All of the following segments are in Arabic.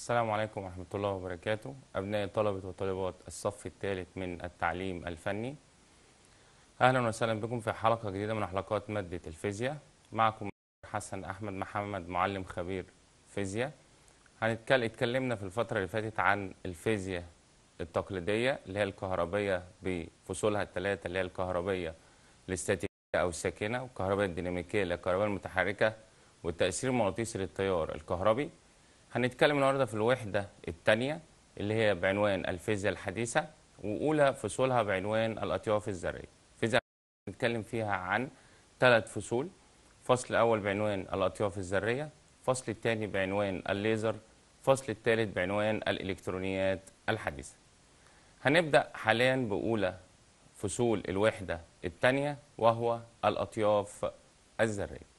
السلام عليكم ورحمة الله وبركاته أبناء طلبة وطالبات الصف الثالث من التعليم الفني أهلا وسهلا بكم في حلقة جديدة من حلقات مادة الفيزياء معكم حسن أحمد محمد معلم خبير فيزياء هنتكلم اتكلمنا في الفترة اللي فاتت عن الفيزياء التقليدية اللي هي الكهربية بفصولها الثلاثة اللي هي الكهربية الاستاتيكية أو الساكنة والكهربية الديناميكية اللي هي الكهربية المتحركة والتأثير المغناطيسي للتيار الكهربي هنتكلم النهارده في الوحده الثانيه اللي هي بعنوان الفيزياء الحديثه واولى فصولها بعنوان الاطياف الذريه. فيزياء هنتكلم فيها عن ثلاث فصول فصل اول بعنوان الاطياف الذريه، فصل الثاني بعنوان الليزر، فصل الثالث بعنوان الالكترونيات الحديثه. هنبدا حاليا باولى فصول الوحده الثانيه وهو الاطياف الذريه.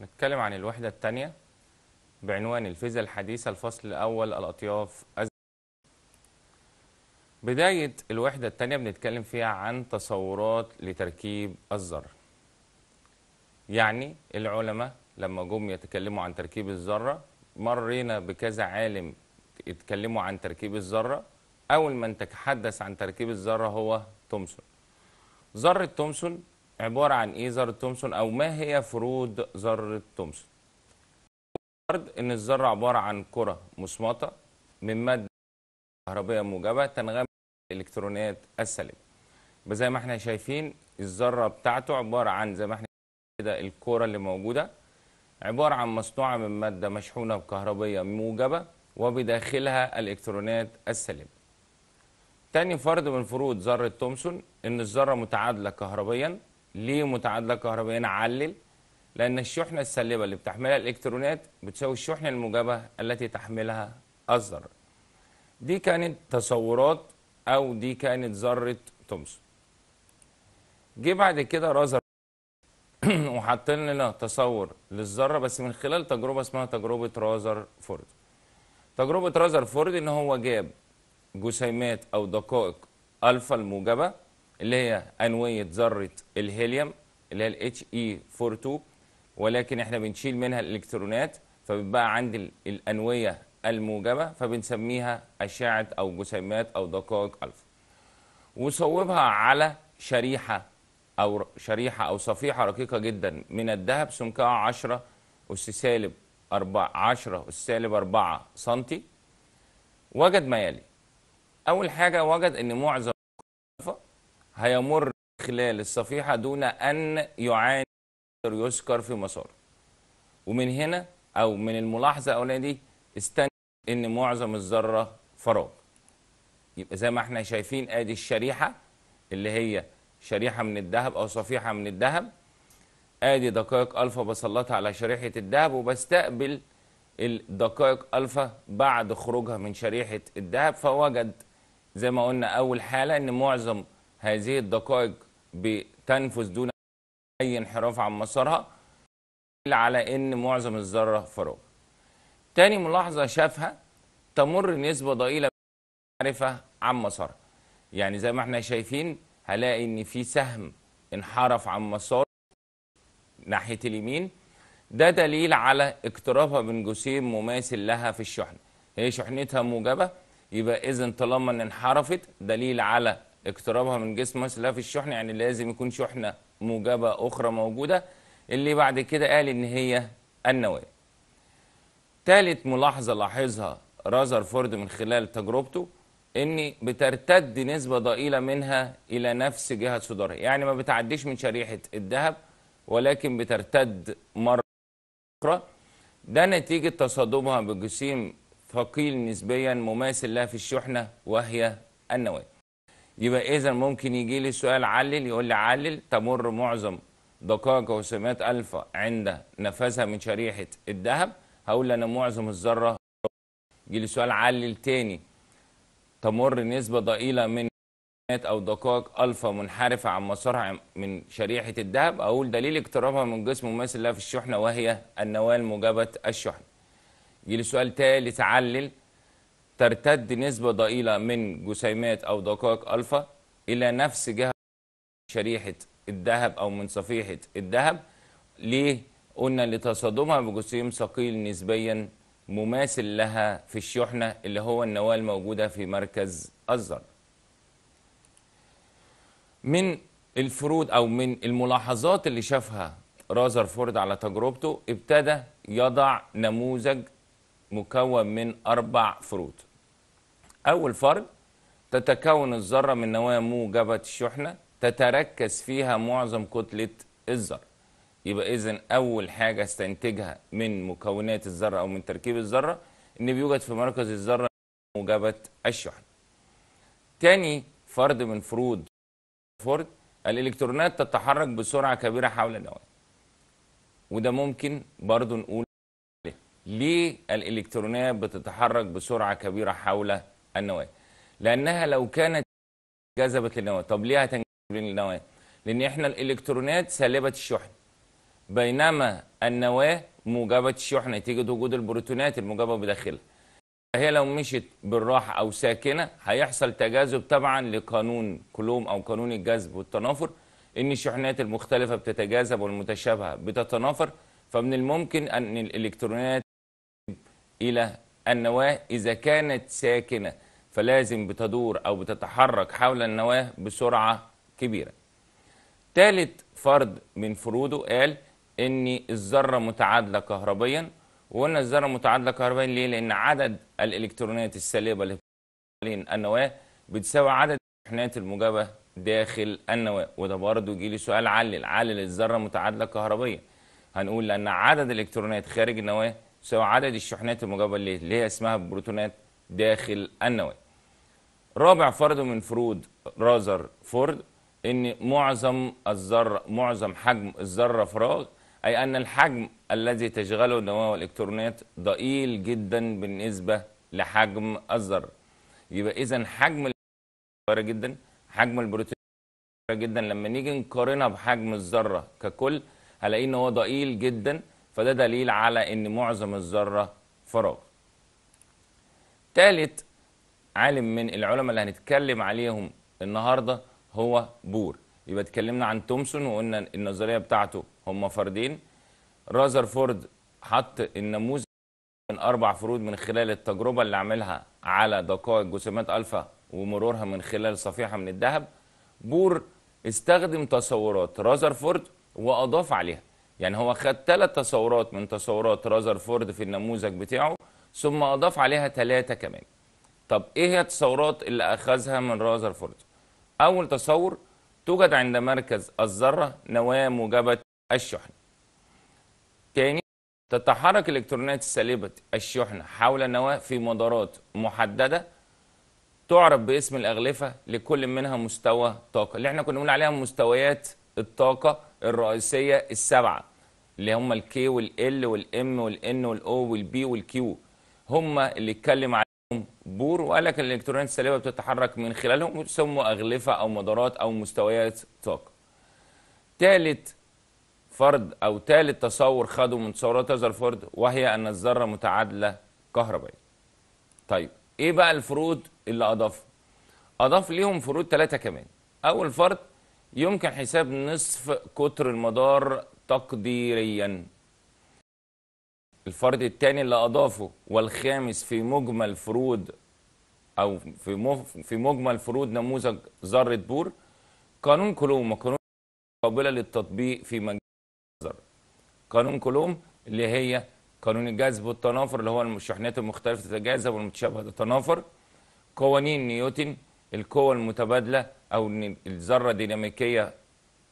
نتكلم عن الوحده الثانيه بعنوان الفيزا الحديثة الفصل الأول الأطياف بداية الوحدة الثانية بنتكلم فيها عن تصورات لتركيب الذرة يعني العلماء لما جم يتكلموا عن تركيب الذرة مرينا بكذا عالم يتكلموا عن تركيب الذرة أول من تحدث عن تركيب الذرة هو تومسون ذرة تومسون عبارة عن إيه ذرة تومسون أو ما هي فروض ذرة تومسون الارض ان الذره عباره عن كره مصمطه من ماده كهربيه موجبه تنغمس الالكترونات السالبه زي ما احنا شايفين الذره بتاعته عباره عن زي ما احنا كده الكره اللي موجوده عباره عن مصنوعه من ماده مشحونه بكهربيه موجبه وبداخلها الالكترونات السالبه تاني فرض من فروض ذره تومسون ان الذره متعادله كهربيا ليه متعادله كهربيا علل لأن الشحنة السالبة اللي بتحملها الإلكترونات بتساوي الشحنة الموجبة التي تحملها الذرة. دي كانت تصورات أو دي كانت ذرة تومسون. جه بعد كده رازر وحاطين لنا تصور للذرة بس من خلال تجربة اسمها تجربة رازر فورد. تجربة رازر فورد إن هو جاب جسيمات أو دقائق ألفا الموجبة اللي هي أنوية ذرة الهيليوم اللي هي ال HE42 ولكن احنا بنشيل منها الالكترونات فبتبقى عندي الانويه الموجبه فبنسميها اشعه او جسيمات او دقائق الفا وصوبها على شريحه او شريحه او صفيحه رقيقه جدا من الذهب سمكها 10 اس سالب 4 10 اس سالب 4 سم وجد ما يلي اول حاجه وجد ان معظم الفا هيمر خلال الصفيحه دون ان يعاني يذكر في مساره ومن هنا او من الملاحظه الاولانيه دي استنتج ان معظم الذره فراغ يبقى زي ما احنا شايفين ادي الشريحه اللي هي شريحه من الذهب او صفيحه من الذهب ادي دقائق الفا بسلطها على شريحه الذهب وبستقبل الدقائق الفا بعد خروجها من شريحه الذهب فوجد زي ما قلنا اول حاله ان معظم هذه الدقائق بتنفذ دون اي انحراف عن مسارها على ان معظم الذره فراغ تاني ملاحظه شافها تمر نسبه ضئيله معرفه عن مسارها يعني زي ما احنا شايفين هلاقي ان في سهم انحرف عن مساره ناحيه اليمين ده دليل على اقترابها من جسيم مماثل لها في الشحنه هي شحنتها موجبه يبقى اذا طالما ان انحرفت دليل على اقترابها من جسم مماثل لها في الشحنه يعني لازم يكون شحنه موجبة أخرى موجودة اللي بعد كده قال إن هي النواة تالت ملاحظة لاحظها فورد من خلال تجربته إن بترتد نسبة ضئيلة منها إلى نفس جهة صدرها يعني ما بتعديش من شريحة الذهب ولكن بترتد مرة أخرى ده نتيجة تصادمها بجسيم ثقيل نسبيا مماثل لها في الشحنة وهي النواة يبقى اذا ممكن يجي لي سؤال علل يقول لي علل تمر معظم دقائق سمات الفا عند نفذها من شريحه الذهب هقول انا معظم الذره يجي لي سؤال علل تاني تمر نسبه ضئيله من او دقائق الفا منحرفه عن مسارها من شريحه الذهب اقول دليل اقترابها من جسم مماثل لها في الشحنه وهي النواه الموجبه الشحنه يجي لي سؤال ثالث علل ترتد نسبة ضئيلة من جسيمات أو دقائق ألفا إلى نفس جهة شريحة الذهب أو من صفيحة الذهب ليه؟ قلنا لتصادمها بجسيم ثقيل نسبيا مماثل لها في الشحنة اللي هو النواة الموجودة في مركز الذر. من الفروض أو من الملاحظات اللي شافها رازرفورد على تجربته ابتدى يضع نموذج مكون من أربع فروض أول فرض تتكون الذرة من نواة موجبة الشحنة تتركز فيها معظم كتلة الذرة يبقى إذن أول حاجة استنتجها من مكونات الذرة أو من تركيب الذرة إن بيوجد في مركز الذرة موجبة الشحنة تاني فرد من فروض فورد الإلكترونات تتحرك بسرعة كبيرة حول النواة وده ممكن برضو نقول ليه الإلكترونات بتتحرك بسرعة كبيرة حول النواة لأنها لو كانت جذبت للنواة طب ليه هتنجذب للنواة لأن إحنا الإلكترونات سالبة الشحن بينما النواة موجبة الشحن نتيجة وجود البروتونات الموجبة بداخلها هي لو مشت بالراحة أو ساكنة هيحصل تجاذب طبعا لقانون كلوم أو قانون الجذب والتنافر إن الشحنات المختلفة بتتجاذب والمتشابهة بتتنافر فمن الممكن أن الإلكترونات إلى النواة إذا كانت ساكنة فلازم بتدور أو بتتحرك حول النواة بسرعة كبيرة ثالث فرد من فروده قال ان الذره متعادله كهربيا وقلنا الذره متعادله كهربيا ليه؟ لان عدد الالكترونات السالبه اللي حوالين النواه بتساوي عدد الالكترونات الموجبه داخل النواه وده برضه يجي لي سؤال علل علل الذره متعادله كهربيا هنقول لان عدد الالكترونات خارج النواه سواء عدد الشحنات المجاوبة ليه اللي هي اسمها بروتونات داخل النواة رابع فرض من فروض رازر فورد ان معظم الذره معظم حجم الذره فراغ اي ان الحجم الذي تشغله النواه والالكترونات ضئيل جدا بالنسبه لحجم الذره يبقى اذا حجم صغيره جدا حجم البروتين جدا لما نيجي نقارنها بحجم الذره ككل هلاقي ان هو ضئيل جدا فده دليل على ان معظم الذره فراغ ثالث عالم من العلماء اللي هنتكلم عليهم النهارده هو بور يبقى اتكلمنا عن تومسون وقلنا النظريه بتاعته هم فردين رازرفورد حط النموذج من اربع فروض من خلال التجربه اللي عملها على دقائق جسيمات الفا ومرورها من خلال صفيحه من الذهب بور استخدم تصورات رازرفورد واضاف عليها يعني هو خد ثلاث تصورات من تصورات فورد في النموذج بتاعه ثم أضاف عليها ثلاثة كمان طب إيه هي التصورات اللي أخذها من فورد أول تصور توجد عند مركز الذرة نواة موجبة الشحن تاني تتحرك الإلكترونات السالبه الشحنة حول النواة في مدارات محددة تعرف باسم الأغلفة لكل منها مستوى طاقة اللي احنا كنا بنقول عليها مستويات الطاقة الرئيسيه السبعه اللي هم الكي والال والام والان والاو والبي والكيو هم اللي اتكلم عليهم بور وقال لك الالكترونات السالبه بتتحرك من خلالهم وتسموا اغلفه او مدارات او مستويات طاقه. ثالث فرض او ثالث تصور خده من تصورات رذرفورد وهي ان الذره متعادله كهربائيه. طيب ايه بقى الفروض اللي اضافها؟ اضاف ليهم فروض ثلاثه كمان. اول فرض يمكن حساب نصف كتر المدار تقديريا الفرد الثاني اللي أضافه والخامس في مجمل فروض أو في في مجمل فروض نموذج ذرة بور قانون كلوم وقانون قابلة للتطبيق في مجال قانون كلوم اللي هي قانون الجذب والتنافر اللي هو الشحنات المختلفة تتجاذب والمتشابهة تتنافر قوانين نيوتن القوة المتبادله او الذره ديناميكيه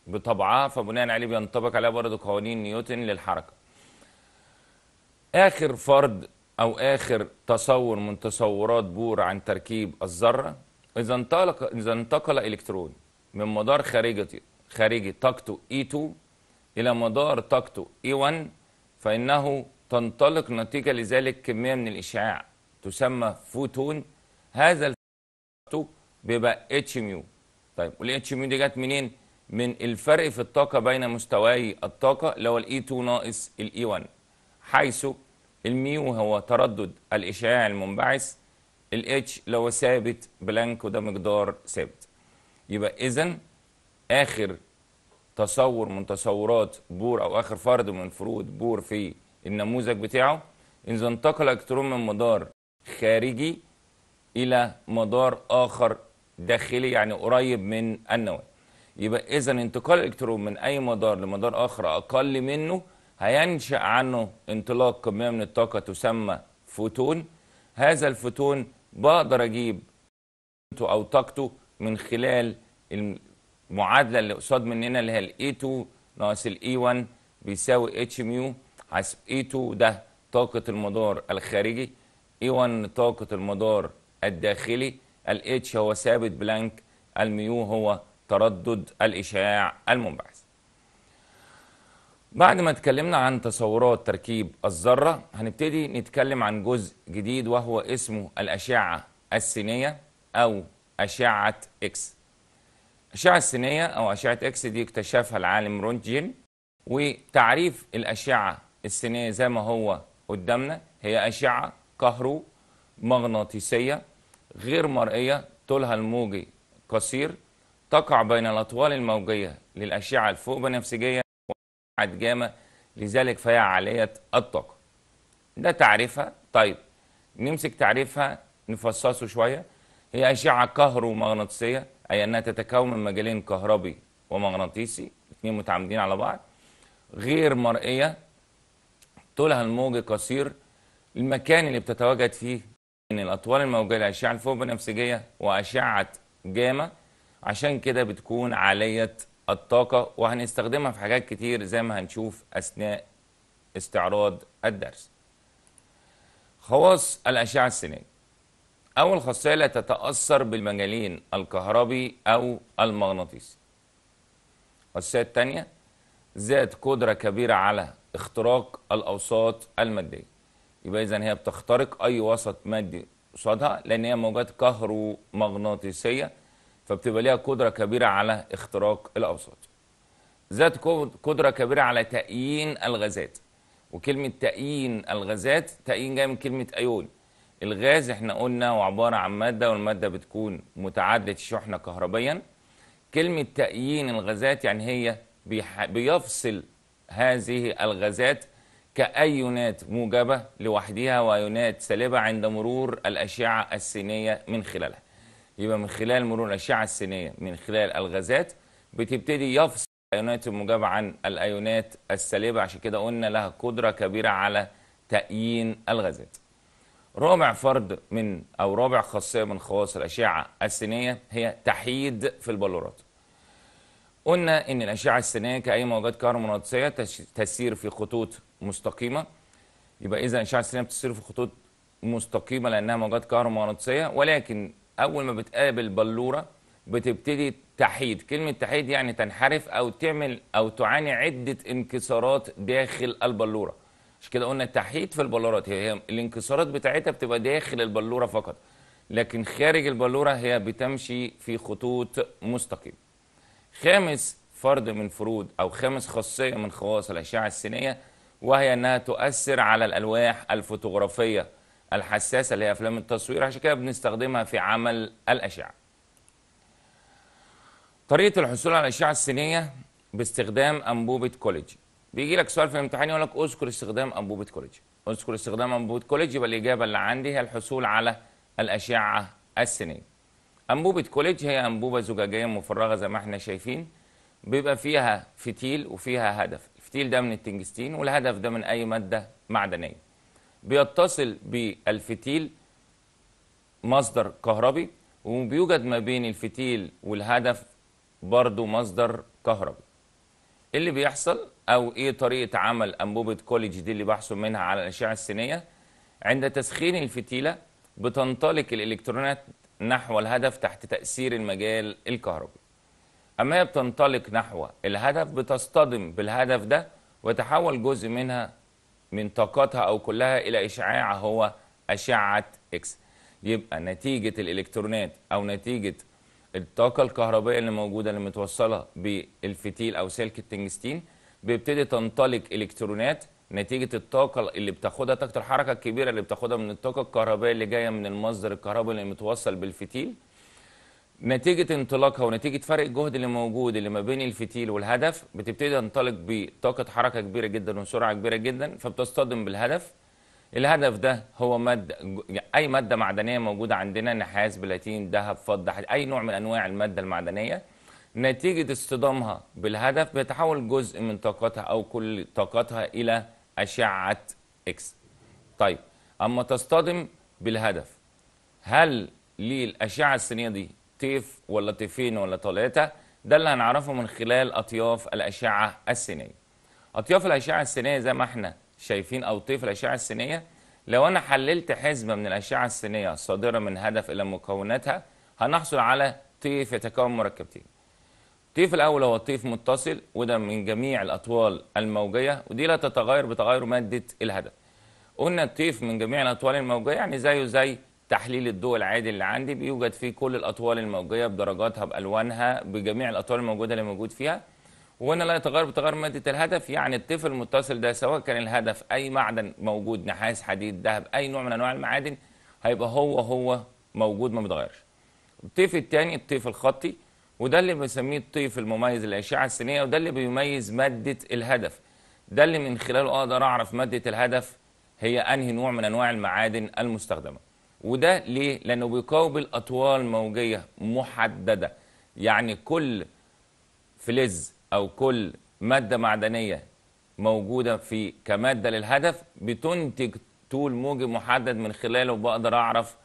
بطبعها فبناء عليه بينطبق عليها برضه قوانين نيوتن للحركه. اخر فرض او اخر تصور من تصورات بور عن تركيب الذره اذا انطلق اذا انتقل الكترون من مدار خارجي خارجي طاقته E2 الى مدار طاقته E1 فانه تنطلق نتيجه لذلك كميه من الاشعاع تسمى فوتون هذا بيبقى اتش ميو طيب والاتش ميو دي جت منين؟ من الفرق في الطاقة بين مستواي الطاقة اللي هو الاي 2 e ناقص الاي 1 e حيث الميو هو تردد الإشعاع المنبعث الاتش اللي هو ثابت بلانك وده مقدار ثابت يبقى إذا آخر تصور من تصورات بور أو آخر فرد من فروض بور في النموذج بتاعه إذا انتقل إلكترون من مدار خارجي إلى مدار آخر داخلي يعني قريب من النواه يبقى اذا انتقال الالكترون من اي مدار لمدار اخر اقل منه هينشا عنه انطلاق كميه من الطاقه تسمى فوتون هذا الفوتون بقدر اجيب او طاقته من خلال المعادله اللي قصاد مننا اللي هي الاي 2 ناقص الاي 1 بيساوي اتش ميو حسب اي 2 ده طاقه المدار الخارجي اي 1 طاقه المدار الداخلي الاتش هو ثابت بلانك الميو هو تردد الإشعاع المنبعث بعد ما اتكلمنا عن تصورات تركيب الذرة هنبتدي نتكلم عن جزء جديد وهو اسمه الأشعة السينية أو أشعة إكس الأشعة السينية أو أشعة إكس دي اكتشفها العالم رونتجين وتعريف الأشعة السينية زي ما هو قدامنا هي أشعة كهرومغناطيسية غير مرئية طولها الموجي قصير تقع بين الأطوال الموجية للأشعة الفوق بنفسجية وأشعة جامة لذلك فهي عالية الطاقة ده تعريفها طيب نمسك تعريفها نفصصه شوية هي أشعة كهرومغناطيسية أي أنها تتكون من مجالين كهربي ومغناطيسي اثنين متعامدين على بعض غير مرئية طولها الموجي قصير المكان اللي بتتواجد فيه ان الاطوال الموجيه الفوق بنفسجيه واشعه جاما عشان كده بتكون عاليه الطاقه وهنستخدمها في حاجات كتير زي ما هنشوف اثناء استعراض الدرس خواص الاشعه السينيه اول خاصيه لا تتاثر بالمجالين الكهربي او المغناطيسي الخاصيه الثانيه ذات قدره كبيره على اختراق الاوساط الماديه يبقى اذا هي بتخترق اي وسط مادي قصادها لان هي موجات كهرومغناطيسيه فبتبقى ليها قدره كبيره على اختراق الاوساط. ذات قدره كبيره على تأيين الغازات. وكلمه تأيين الغازات تأيين جاي من كلمه ايون. الغاز احنا قلنا هو عباره عن ماده والماده بتكون متعدده الشحنه كهربيا. كلمه تأيين الغازات يعني هي بيفصل هذه الغازات كأي يونات موجبة لوحدها ويونات سالبة عند مرور الأشعة السينية من خلالها يبقى من خلال مرور الأشعة السينية من خلال الغازات بتبتدي يفصل الأيونات الموجبة عن الأيونات السالبة عشان كده قلنا لها قدرة كبيرة على تأيين الغازات رابع فرد من أو رابع خاصية من خواص الأشعة السينية هي تحييد في البلورات قلنا ان الاشعه السينيه كاي موجات كهرومغناطيسيه تسير في خطوط مستقيمه يبقى اذا اشعه السينيه بتصير في خطوط مستقيمه لانها موجات كهرومغناطيسيه ولكن اول ما بتقابل بلوره بتبتدي تحيد كلمه تحيد يعني تنحرف او تعمل او تعاني عده انكسارات داخل البلوره مش كده قلنا التحيد في البلورات هي, هي الانكسارات بتاعتها بتبقى داخل البلوره فقط لكن خارج البلوره هي بتمشي في خطوط مستقيمه خامس فرد من فروض او خامس خاصيه من خواص الاشعه السينيه وهي انها تؤثر على الالواح الفوتوغرافيه الحساسه اللي هي افلام التصوير عشان كده بنستخدمها في عمل الاشعه. طريقه الحصول على الاشعه السينيه باستخدام انبوبه كوليجي. بيجي لك سؤال في الامتحان يقول لك اذكر استخدام انبوبه كوليجي. اذكر استخدام انبوبه كوليجي يبقى الاجابه اللي عندي هي الحصول على الاشعه السينيه. انبوبه كوليج هي انبوبه زجاجيه مفرغه زي ما احنا شايفين بيبقى فيها فتيل وفيها هدف الفتيل ده من التنجستين والهدف ده من أي مادة معدنية بيتصل بالفتيل مصدر كهربي وبيوجد ما بين الفتيل والهدف برضو مصدر كهربي اللي بيحصل أو إيه طريقة عمل أنبوبة كوليدج دي اللي بحثوا منها على الأشعة السينية عند تسخين الفتيلة بتنطلق الإلكترونات نحو الهدف تحت تأثير المجال الكهربي أما هي بتنطلق نحو الهدف بتصطدم بالهدف ده وتحول جزء منها من طاقتها أو كلها إلى إشعاع هو أشعة إكس يبقى نتيجة الإلكترونات أو نتيجة الطاقة الكهربائية اللي موجودة اللي متوصلة بالفتيل أو سلك التنجستين بيبتدي تنطلق إلكترونات نتيجة الطاقة اللي بتاخدها طاقة الحركة الكبيرة اللي بتاخدها من الطاقة الكهربائية اللي جاية من المصدر الكهربائي اللي متوصل بالفتيل نتيجة انطلاقها ونتيجة فرق الجهد اللي موجود اللي ما بين الفتيل والهدف بتبتدي تنطلق بطاقة حركة كبيرة جدا وسرعة كبيرة جدا فبتصطدم بالهدف الهدف ده هو مادة أي مادة معدنية موجودة عندنا نحاس بلاتين ذهب فضة أي نوع من أنواع المادة المعدنية نتيجة اصطدامها بالهدف بيتحول جزء من طاقتها أو كل طاقتها إلى أشعة إكس طيب أما تصطدم بالهدف هل للأشعة السينية دي طيف ولا طيفين ولا ثلاثة ده اللي هنعرفه من خلال أطياف الأشعة السينية أطياف الأشعة السينية زي ما احنا شايفين أو طيف الأشعة السينية لو أنا حللت حزمة من الأشعة السينية الصادرة من هدف إلى مكوناتها هنحصل على طيف يتكون مركبتين الطيف الأول هو الطيف متصل وده من جميع الأطوال الموجية ودي لا تتغير بتغير مادة الهدف قلنا الطيف من جميع الأطوال الموجية يعني زيه زي تحليل الضوء العادي اللي عندي بيوجد فيه كل الاطوال الموجيه بدرجاتها بالوانها بجميع الاطوال الموجوده اللي موجود فيها وهنا لا يتغير بتغير ماده الهدف يعني الطفل المتصل ده سواء كان الهدف اي معدن موجود نحاس حديد ذهب اي نوع من انواع المعادن هيبقى هو هو موجود ما بيتغيرش الطيف الثاني الطيف الخطي وده اللي بنسميه الطيف المميز للاشعه السينيه وده اللي بيميز ماده الهدف ده اللي من خلاله اقدر اعرف ماده الهدف هي انهي نوع من انواع المعادن المستخدمه وده ليه؟ لأنه بيقاوم أطوال موجية محددة يعني كل فلز أو كل مادة معدنية موجودة في كمادة للهدف بتنتج طول موجي محدد من خلاله بقدر أعرف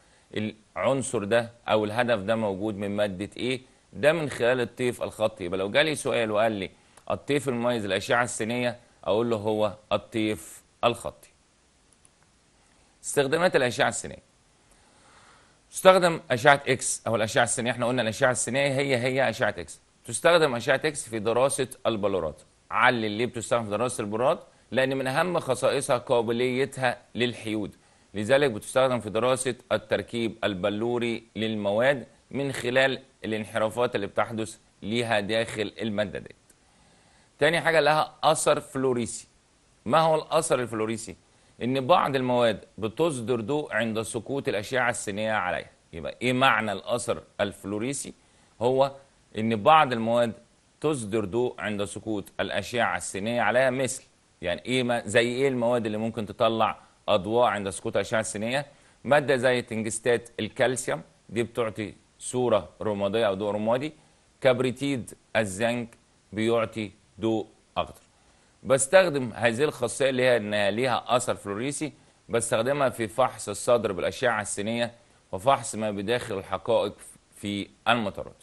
العنصر ده أو الهدف ده موجود من مادة إيه ده من خلال الطيف الخطي يبقى لو جالي سؤال وقال لي الطيف المميز الأشعة السينية أقول له هو الطيف الخطي استخدامات الأشعة السينية تستخدم اشعه اكس او الاشعه السينيه احنا قلنا الاشعه السينيه هي هي اشعه اكس تستخدم اشعه اكس في دراسه البلورات علل ليه بتستخدم في دراسه البلورات لان من اهم خصائصها قابليتها للحيود لذلك بتستخدم في دراسه التركيب البلوري للمواد من خلال الانحرافات اللي بتحدث ليها داخل الماده دي تاني حاجه لها اثر فلوريسي ما هو الاثر الفلوريسي ان بعض المواد بتصدر ضوء عند سقوط الاشعه السينيه عليها يبقى ايه معنى الاثر الفلوريسي هو ان بعض المواد تصدر ضوء عند سقوط الاشعه السينيه عليها مثل يعني ايه ما زي ايه المواد اللي ممكن تطلع اضواء عند سقوط الاشعه السينيه ماده زي تنجستات الكالسيوم دي بتعطي صوره رماديه او ضوء رمادي كبريتيد الزنك بيعطي ضوء اخضر بستخدم هذه الخاصيه اللي هي انها ليها اثر فلوريسي بستخدمها في فحص الصدر بالاشعه السينيه وفحص ما بداخل الحقائق في المطارات.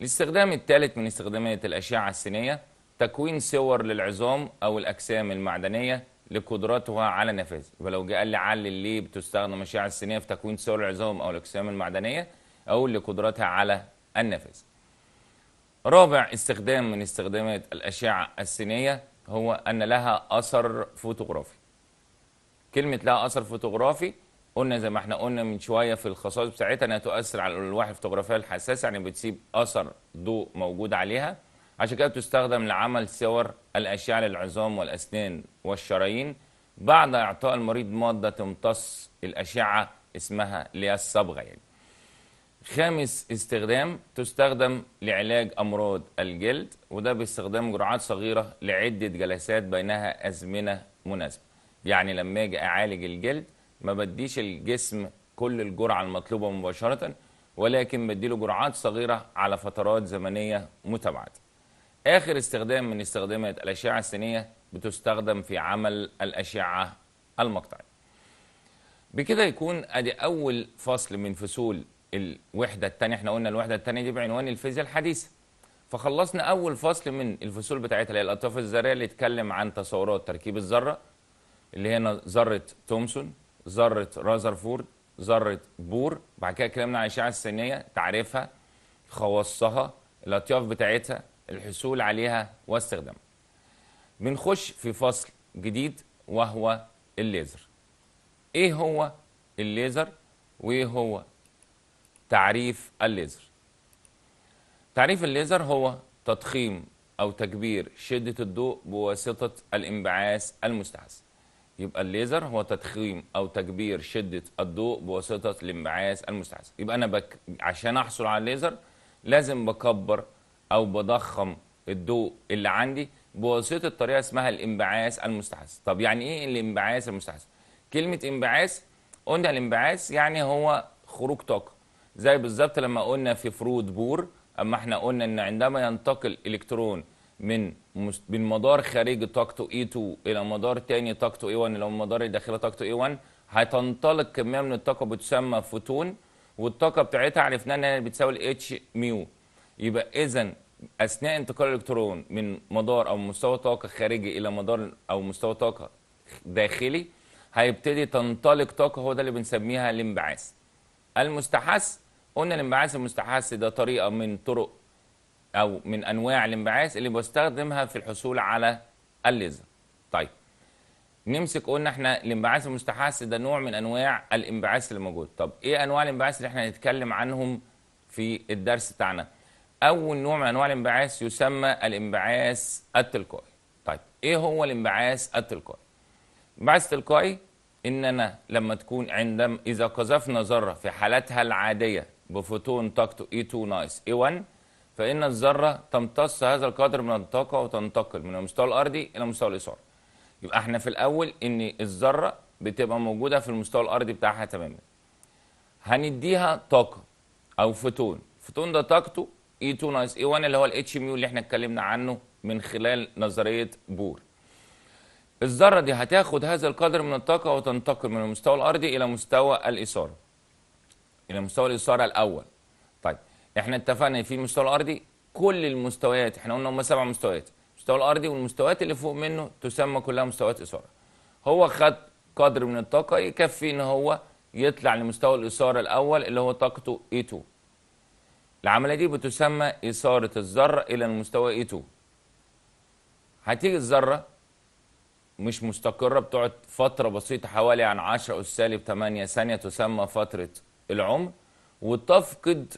الاستخدام الثالث من استخدامات الاشعه السينيه تكوين صور للعظام او الاجسام المعدنيه لقدرتها على النفاذ، يبقى لو جه قال لي علل ليه بتستخدم الاشعه السينيه في تكوين صور العظام او الاجسام المعدنيه او لقدرتها على النفاذ رابع استخدام من استخدامات الأشعة السينية هو أن لها أثر فوتوغرافي كلمة لها أثر فوتوغرافي قلنا زي ما احنا قلنا من شوية في الخصائص بتاعتها أنها تؤثر على الألواح الفوتوغرافية الحساسة يعني بتسيب أثر ضوء موجود عليها عشان كده بتستخدم لعمل صور الأشعة للعظام والأسنان والشرايين بعد إعطاء المريض مادة تمتص الأشعة اسمها اللي هي الصبغة يعني خامس استخدام تستخدم لعلاج أمراض الجلد وده باستخدام جرعات صغيرة لعدة جلسات بينها أزمنة مناسبة يعني لما أجي أعالج الجلد ما بديش الجسم كل الجرعة المطلوبة مباشرة ولكن بديله جرعات صغيرة على فترات زمنية متابعه آخر استخدام من استخدامات الأشعة السينية بتستخدم في عمل الأشعة المقطعية بكده يكون ادي اول فصل من فصول الوحده الثانيه احنا قلنا الوحده الثانيه دي بعنوان الفيزياء الحديثه فخلصنا اول فصل من الفصول بتاعتها اللي هي الاطراف الذريه اللي اتكلم عن تصورات تركيب الذره اللي هنا ذره تومسون ذره رازرفورد ذره بور بعد كده اتكلمنا عن الاشعه السينيه تعريفها خواصها الاطياف بتاعتها الحصول عليها واستخدامها بنخش في فصل جديد وهو الليزر ايه هو الليزر وايه هو تعريف الليزر تعريف الليزر هو تضخيم أو تكبير شدة الضوء بواسطة الانبعاث المستحسن يبقى الليزر هو تضخيم أو تكبير شدة الضوء بواسطة الانبعاث المستحسن يبقى أنا بك... عشان أحصل على الليزر لازم بكبر أو بضخم الضوء اللي عندي بواسطة طريقة اسمها الانبعاث المستحسن طب يعني إيه الانبعاث المستحسن كلمة انبعاث قلنا الانبعاث يعني هو خروج طاقة زي بالظبط لما قلنا في فرود بور اما احنا قلنا ان عندما ينتقل الكترون من من مدار خارجي طاقته اي 2 الى مدار ثاني طاقته اي 1 لو المدار الداخلي طاقته اي 1 هتنطلق كميه من الطاقه بتسمى فوتون والطاقه بتاعتها عرفنا انها بتساوي اتش ميو يبقى اذا اثناء انتقال الالكترون من مدار او مستوى طاقه خارجي الى مدار او مستوى طاقه داخلي هيبتدي تنطلق طاقه هو ده اللي بنسميها الانبعاث المستحث قلنا الانبعاث المستحث ده طريقه من طرق او من انواع الانبعاث اللي بستخدمها في الحصول على الليزر طيب نمسك قلنا احنا الانبعاث المستحث ده نوع من انواع الانبعاث اللي موجود طب ايه انواع الانبعاث اللي احنا هنتكلم عنهم في الدرس بتاعنا اول نوع من انواع الانبعاث يسمى الانبعاث التلقائي طيب ايه هو الانبعاث التلقائي الانبعاث التلقائي اننا لما تكون عندما اذا قذفنا ذره في حالتها العاديه بفوتون طاقته اي e 2 ناقص اي e 1 فان الذره تمتص هذا القدر من الطاقه وتنتقل من المستوى الارضي الى مستوى الاسعار يبقى احنا في الاول ان الذره بتبقى موجوده في المستوى الارضي بتاعها تماما هنديها طاقه او فوتون الفوتون ده طاقته اي e 2 ناقص اي 1 اللي هو الاتش ميو اللي احنا اتكلمنا عنه من خلال نظريه بور الذره دي هتاخد هذا القدر من الطاقه وتنتقل من المستوى الارضي الى مستوى الاثاره الى مستوى الاثاره الاول طيب احنا اتفقنا في المستوى الارضي كل المستويات احنا قلنا هم سبع مستويات المستوى الارضي والمستويات اللي فوق منه تسمى كلها مستويات اثاره هو خد قدر من الطاقه يكفي ان هو يطلع لمستوى الاثاره الاول اللي هو طاقته E2 العمليه دي بتسمى اثاره الذره الى المستوى E2 هتيجي الذره مش مستقرة بتقعد فترة بسيطة حوالي عن 10 أس سالب 8 ثانية تسمى فترة العمر وتفقد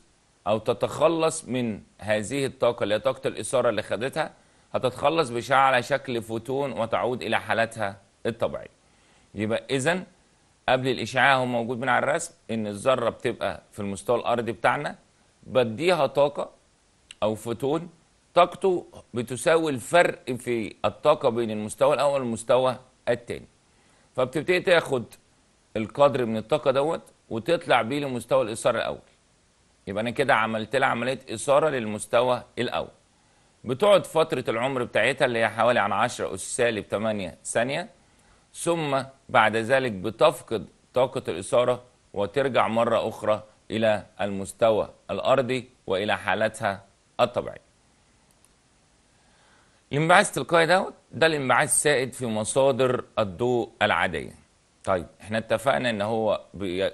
أو تتخلص من هذه الطاقة اللي هي طاقة الإثارة اللي خدتها هتتخلص بشعة على شكل فوتون وتعود إلى حالتها الطبيعية يبقى إذا قبل الإشعاع هو موجود من على الرسم إن الذرة بتبقى في المستوى الأرضي بتاعنا بديها طاقة أو فوتون طاقته بتساوي الفرق في الطاقه بين المستوى الاول والمستوى الثاني فبتبتدي تاخد القدر من الطاقه دوت وتطلع بيه لمستوى الاثاره الاول يبقى انا كده عملت لها عمليه اثاره للمستوى الاول بتقعد فتره العمر بتاعتها اللي هي حوالي عن 10 اس سالب 8 ثانيه ثم بعد ذلك بتفقد طاقه الاثاره وترجع مره اخرى الى المستوى الارضي والى حالتها الطبيعيه الانبعاث التلقائي ده ده الانبعاث السائد في مصادر الضوء العاديه طيب احنا اتفقنا ان هو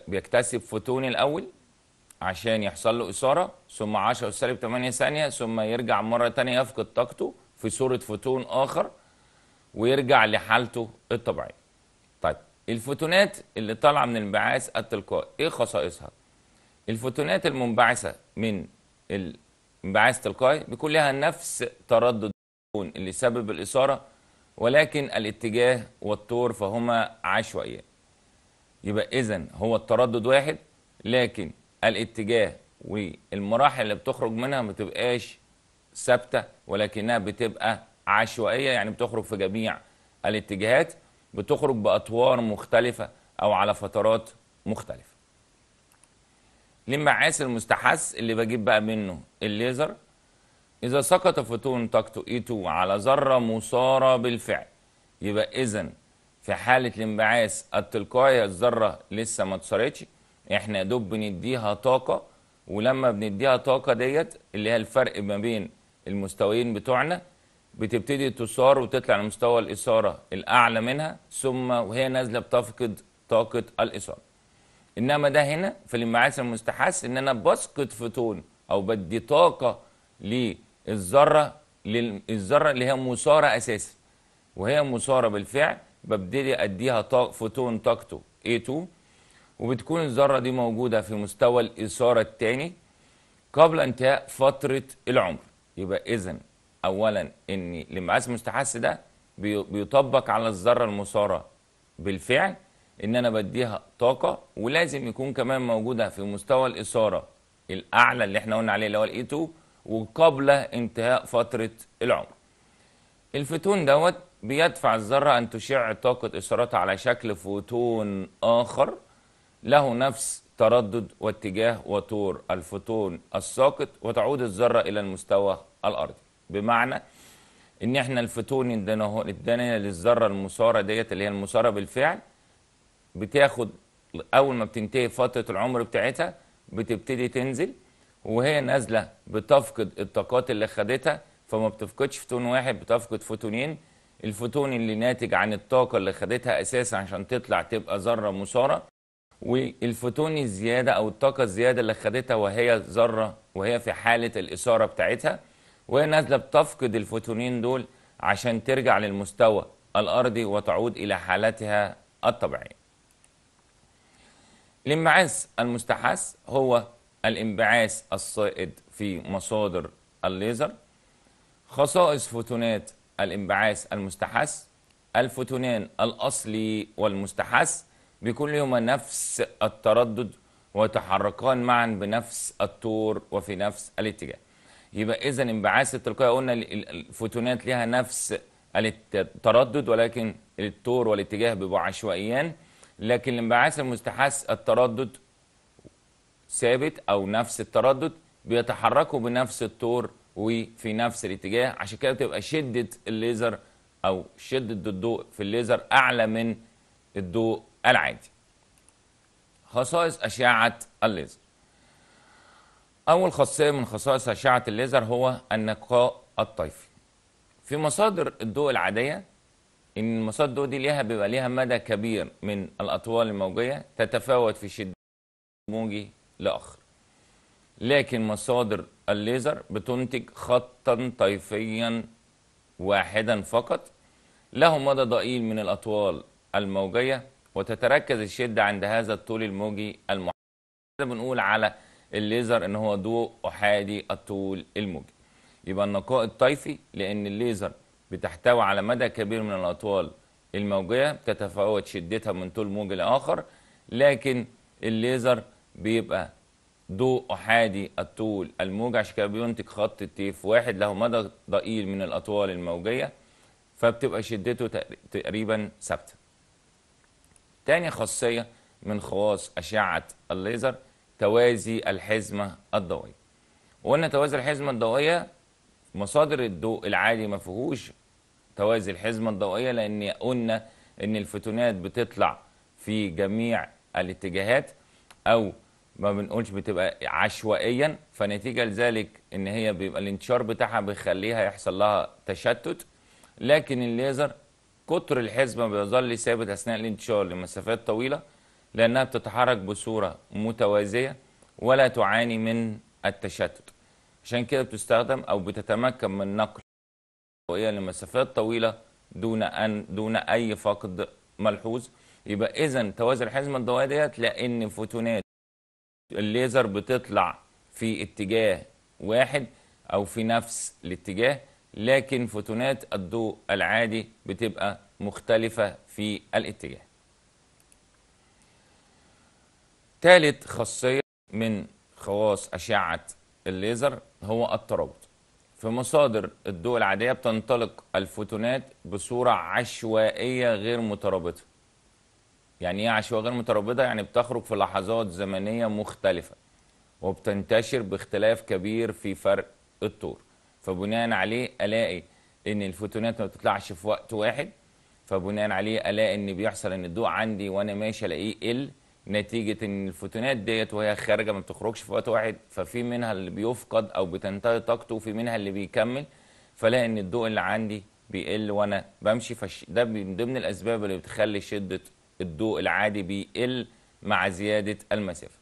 بيكتسب فوتون الاول عشان يحصل له اثاره ثم 10 سالب 8 ثانيه ثم يرجع مره ثانيه يفقد طاقته في صوره فوتون اخر ويرجع لحالته الطبيعيه طيب الفوتونات اللي طالعه من الانبعاث التلقائي ايه خصائصها الفوتونات المنبعثه من الانبعاث التلقائي بيكون لها نفس تردد اللي سبب الإثارة ولكن الاتجاه والطور فهما عشوائيان يبقى إذا هو التردد واحد لكن الاتجاه والمراحل اللي بتخرج منها ما بتبقاش ثابتة ولكنها بتبقى عشوائية يعني بتخرج في جميع الاتجاهات بتخرج بأطوار مختلفة أو على فترات مختلفة للمعاصي المستحث اللي بجيب بقى منه الليزر إذا سقط فوتون طاقته E2 على ذرة مثارة بالفعل يبقى إذا في حالة الانبعاث التلقائي الذرة لسه ما اتصارتش إحنا يا دوب بنديها طاقة ولما بنديها طاقة ديت اللي هي الفرق ما بين المستويين بتوعنا بتبتدي تثار وتطلع لمستوى الإثارة الأعلى منها ثم وهي نازلة بتفقد طاقة الإثارة. إنما ده هنا في الانبعاث المستحث إن أنا بسقط فوتون أو بدي طاقة ليه الذره لل... الذره اللي هي مثاره اساسا وهي مثاره بالفعل ببتدي اديها طاق فوتون طاقته A2 وبتكون الذره دي موجوده في مستوى الاثاره الثاني قبل انتهاء فتره العمر يبقى اذا اولا ان الانبعاث المستحث ده بيطبق على الذره المثاره بالفعل ان انا بديها طاقه ولازم يكون كمان موجوده في مستوى الاثاره الاعلى اللي احنا قلنا عليه اللي هو الاي 2 وقبل انتهاء فترة العمر الفوتون دوت بيدفع الذرة أن تشع طاقة إشارتها على شكل فوتون آخر له نفس تردد واتجاه وطور الفوتون الساقط وتعود الذرة إلى المستوى الأرضي بمعنى إن إحنا الفوتون ادانا للذرة المسارة ديت اللي هي المسارة بالفعل بتاخد أول ما بتنتهي فترة العمر بتاعتها بتبتدي تنزل وهي نازله بتفقد الطاقات اللي خدتها فما بتفقدش فوتون واحد بتفقد فوتونين الفوتون اللي ناتج عن الطاقه اللي خدتها اساسا عشان تطلع تبقى ذره مثاره والفوتون الزياده او الطاقه الزياده اللي خدتها وهي ذره وهي في حاله الاثاره بتاعتها وهي نازله بتفقد الفوتونين دول عشان ترجع للمستوى الارضي وتعود الى حالتها الطبيعيه الانبعاث المستحث هو الانبعاث الصائد في مصادر الليزر خصائص فوتونات الانبعاث المستحث الفوتونان الأصلي والمستحث بكلهما نفس التردد ويتحركان معا بنفس الطور وفي نفس الاتجاه يبقى إذا انبعاث التلقائي قلنا الفوتونات لها نفس التردد ولكن الطور والاتجاه بيبقوا عشوائيان لكن الانبعاث المستحث التردد ثابت او نفس التردد بيتحركوا بنفس الطور وفي نفس الاتجاه عشان كده بتبقى شده الليزر او شده الضوء في الليزر اعلى من الضوء العادي خصائص اشعه الليزر اول خاصيه من خصائص اشعه الليزر هو النقاء الطيفي في مصادر الضوء العاديه ان مصادر الضوء دي ليها بيبقى ليها مدى كبير من الاطوال الموجيه تتفاوت في شده موجي لآخر لكن مصادر الليزر بتنتج خطا طيفيا واحدا فقط له مدى ضئيل من الأطوال الموجية وتتركز الشدة عند هذا الطول الموجي المحدد بنقول على الليزر ان هو ضوء احادي الطول الموجي يبقى النقاء الطيفي لان الليزر بتحتوي على مدى كبير من الاطوال الموجيه تتفاوت شدتها من طول موج لاخر لكن الليزر بيبقى ضوء أحادي الطول الموجي عشان كده بينتج خط التيف واحد له مدى ضئيل من الأطوال الموجية فبتبقى شدته تقريبا ثابتة. تاني خاصية من خواص أشعة الليزر توازي الحزمة الضوئية. وقلنا توازي الحزمة الضوئية مصادر الضوء العادي ما فيهوش توازي الحزمة الضوئية لأن قلنا إن الفوتونات بتطلع في جميع الاتجاهات أو ما بنقولش بتبقى عشوائيا فنتيجه لذلك ان هي بيبقى الانتشار بتاعها بيخليها يحصل لها تشتت لكن الليزر كتر الحزمه بيظل ثابت اثناء الانتشار لمسافات طويله لانها بتتحرك بصوره متوازيه ولا تعاني من التشتت عشان كده بتستخدم او بتتمكن من نقل لمسافات طويله دون ان دون اي فقد ملحوظ يبقى اذا توازن الحزمه الضوئيه ديت لان فوتونات الليزر بتطلع في اتجاه واحد او في نفس الاتجاه لكن فوتونات الضوء العادي بتبقى مختلفة في الاتجاه ثالث خاصية من خواص أشعة الليزر هو الترابط في مصادر الضوء العادية بتنطلق الفوتونات بصورة عشوائية غير مترابطة يعني ايه عشوائيه غير مترابطه يعني بتخرج في لحظات زمنيه مختلفه وبتنتشر باختلاف كبير في فرق الطور فبناء عليه الاقي ان الفوتونات ما بتطلعش في وقت واحد فبناء عليه الاقي ان بيحصل ان الضوء عندي وانا ماشي الاقيه قل نتيجه ان الفوتونات ديت وهي خارجه ما بتخرجش في وقت واحد ففي منها اللي بيفقد او بتنتهي طاقته وفي منها اللي بيكمل فلاقي ان الضوء اللي عندي بيقل وانا بمشي فده من ضمن الاسباب اللي بتخلي شده الضوء العادي بيقل مع زيادة المسافة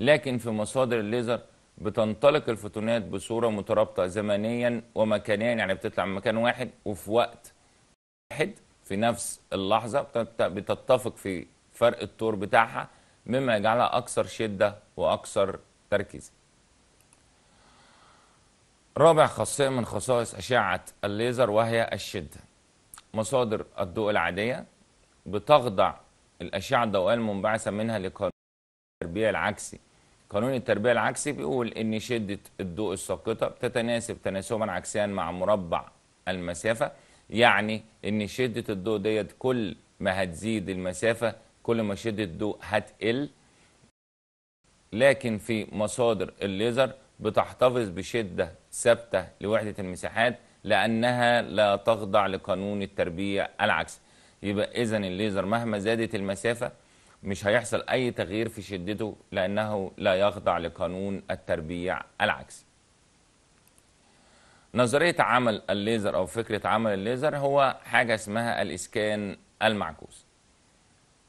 لكن في مصادر الليزر بتنطلق الفوتونات بصورة مترابطة زمنيا ومكانيا يعني بتطلع من مكان واحد وفي وقت واحد في نفس اللحظة بتتفق في فرق الطور بتاعها مما يجعلها أكثر شدة وأكثر تركيز رابع خاصية من خصائص أشعة الليزر وهي الشدة مصادر الضوء العادية بتخضع الأشعة الضوئية المنبعثة منها لقانون التربية العكسي قانون التربية العكسي بيقول إن شدة الضوء الساقطة بتتناسب تناسبا عكسيا مع مربع المسافة يعني إن شدة الضوء ديت كل ما هتزيد المسافة كل ما شدة الضوء هتقل لكن في مصادر الليزر بتحتفظ بشدة ثابتة لوحدة المساحات لأنها لا تخضع لقانون التربية العكسي يبقى إذا الليزر مهما زادت المسافة مش هيحصل أي تغيير في شدته لأنه لا يخضع لقانون التربيع العكسي نظرية عمل الليزر أو فكرة عمل الليزر هو حاجة اسمها الإسكان المعكوس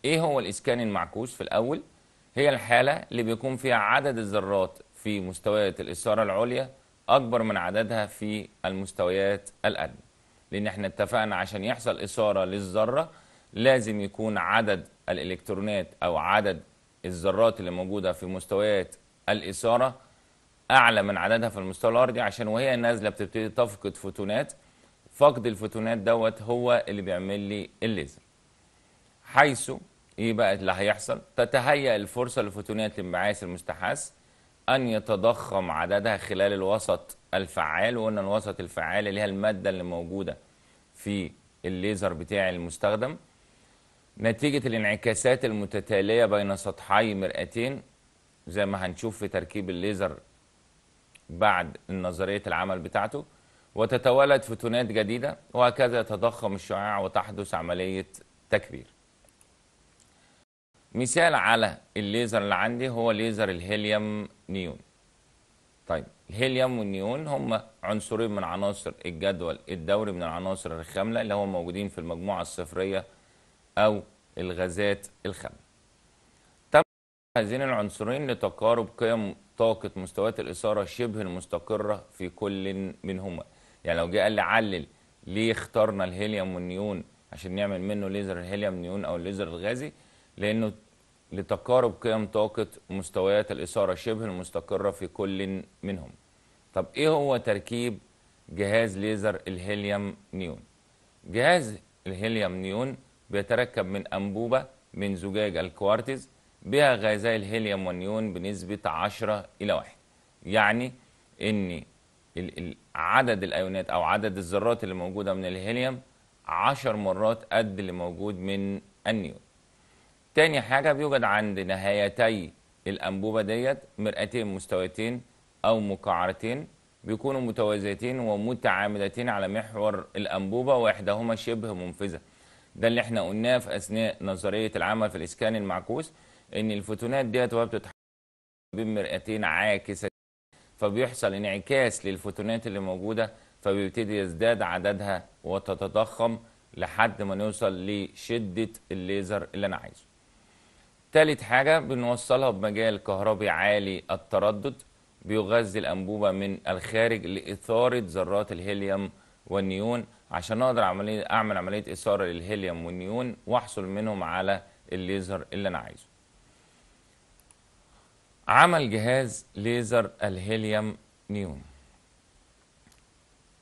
إيه هو الإسكان المعكوس في الأول؟ هي الحالة اللي بيكون فيها عدد الذرات في مستويات الإثارة العليا أكبر من عددها في المستويات الأدنى لأن احنا اتفقنا عشان يحصل إثارة للذرة لازم يكون عدد الإلكترونات أو عدد الذرات اللي موجودة في مستويات الإثارة أعلى من عددها في المستوى الأرضي عشان وهي نازلة بتبتدي تفقد فوتونات فقد الفوتونات دوت هو اللي بيعمل لي الليزر حيث ايه بقى اللي هيحصل تتهيأ الفرصة لفوتونات الانبعاث المستحاث أن يتضخم عددها خلال الوسط الفعال وقلنا الوسط الفعال اللي هي المادة اللي موجودة في الليزر بتاع المستخدم نتيجة الانعكاسات المتتالية بين سطحي مرآتين زي ما هنشوف في تركيب الليزر بعد نظرية العمل بتاعته وتتولد فوتونات جديدة وهكذا يتضخم الشعاع وتحدث عملية تكبير مثال على الليزر اللي عندي هو ليزر الهيليوم نيون طيب الهيليوم والنيون هم عنصرين من عناصر الجدول الدوري من العناصر الخاملة اللي هم موجودين في المجموعة الصفرية أو الغازات الخاملة تم هذين العنصرين لتقارب قيم طاقة مستويات الإثارة شبه المستقرة في كل منهما يعني لو جه قال لي علل ليه اخترنا الهيليوم والنيون عشان نعمل منه ليزر الهيليوم نيون أو الليزر الغازي لأنه لتقارب قيم طاقة مستويات الإثارة شبه المستقرة في كل منهم طب إيه هو تركيب جهاز ليزر الهيليوم نيون جهاز الهيليوم نيون بيتركب من أنبوبة من زجاج الكوارتز بها غازي الهيليوم والنيون بنسبة 10 إلى 1 يعني إن عدد الأيونات أو عدد الذرات اللي موجودة من الهيليوم 10 مرات قد اللي موجود من النيون تاني حاجة بيوجد عند نهايتي الأنبوبة ديت مرآتين مستويتين أو مقعرتين بيكونوا متوازيتين ومتعامدتين على محور الأنبوبة وإحداهما شبه منفذة ده اللي احنا قلناه في أثناء نظرية العمل في الإسكان المعكوس إن الفوتونات ديت وهي بتتحرك بين مرآتين عاكسة فبيحصل انعكاس للفوتونات اللي موجودة فبيبتدي يزداد عددها وتتضخم لحد ما نوصل لشدة الليزر اللي أنا عايزه تالت حاجة بنوصلها بمجال كهربي عالي التردد بيغذي الأنبوبة من الخارج لإثارة ذرات الهيليوم والنيون عشان أقدر عملية أعمل عملية إثارة للهيليوم والنيون وأحصل منهم على الليزر اللي أنا عايزه عمل جهاز ليزر الهيليوم نيون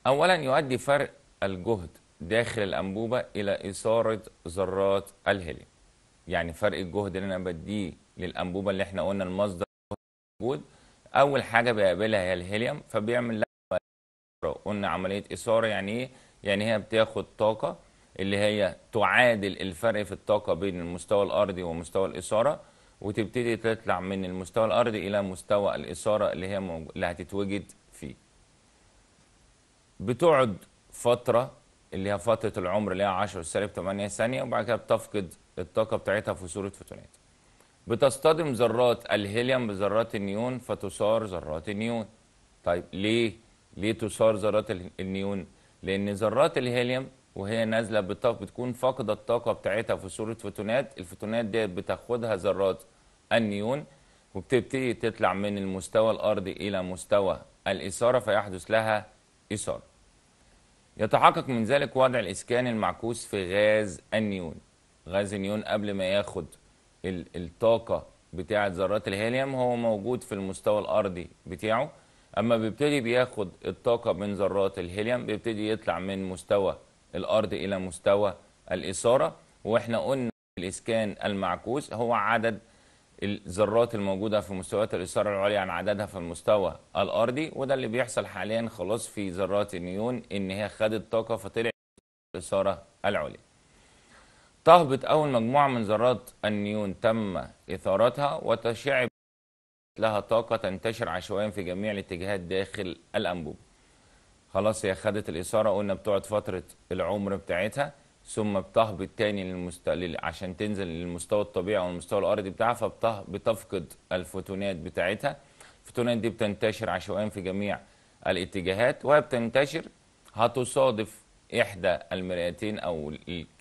أولا يؤدي فرق الجهد داخل الأنبوبة إلى إثارة ذرات الهيليوم يعني فرق الجهد اللي انا بديه للانبوبه اللي احنا قلنا المصدر موجود اول حاجه بيقابلها هي الهيليوم فبيعمل قلنا عمليه اثاره يعني ايه يعني هي بتاخد طاقه اللي هي تعادل الفرق في الطاقه بين المستوى الارضي ومستوى الاثاره وتبتدي تطلع من المستوى الارضي الى مستوى الاثاره اللي هي موجود اللي هتتوجد فيه بتقعد فتره اللي هي فتره العمر اللي هي 10 سالب 8 ثانيه وبعد كده بتفقد الطاقه بتاعتها في صوره فوتونات بتصطدم ذرات الهيليوم بذرات النيون فتثار ذرات النيون طيب ليه ليه تثار ذرات النيون لان ذرات الهيليوم وهي نازله بالطاقه بتكون فاقده الطاقه بتاعتها في صوره فوتونات الفوتونات دي بتاخدها ذرات النيون وبتبتدي تطلع من المستوى الارضي الى مستوى الاثاره فيحدث لها اثاره يتحقق من ذلك وضع الإسكان المعكوس في غاز النيون غاز النيون قبل ما ياخد الطاقه بتاعه ذرات الهيليوم هو موجود في المستوى الارضي بتاعه اما بيبتدي بياخد الطاقه من ذرات الهيليوم بيبتدي يطلع من مستوى الارض الى مستوى الاثاره واحنا قلنا الاسكان المعكوس هو عدد الذرات الموجوده في مستويات الاثاره العليا عن يعني عددها في المستوى الارضي وده اللي بيحصل حاليا خلاص في ذرات النيون ان هي خدت طاقه فطلعت الاثاره العليا تهبط أول مجموعة من ذرات النيون تم إثارتها وتشع لها طاقة تنتشر عشوائيا في جميع الاتجاهات داخل الأنبوب خلاص هي خدت الإثارة قلنا بتقعد فترة العمر بتاعتها ثم بتهبط تاني للمستوى عشان تنزل للمستوى الطبيعي او المستوى الارضي بتاعها فبتفقد الفوتونات بتاعتها الفوتونات دي بتنتشر عشوائيا في جميع الاتجاهات وهي بتنتشر هتصادف احدى المرئتين او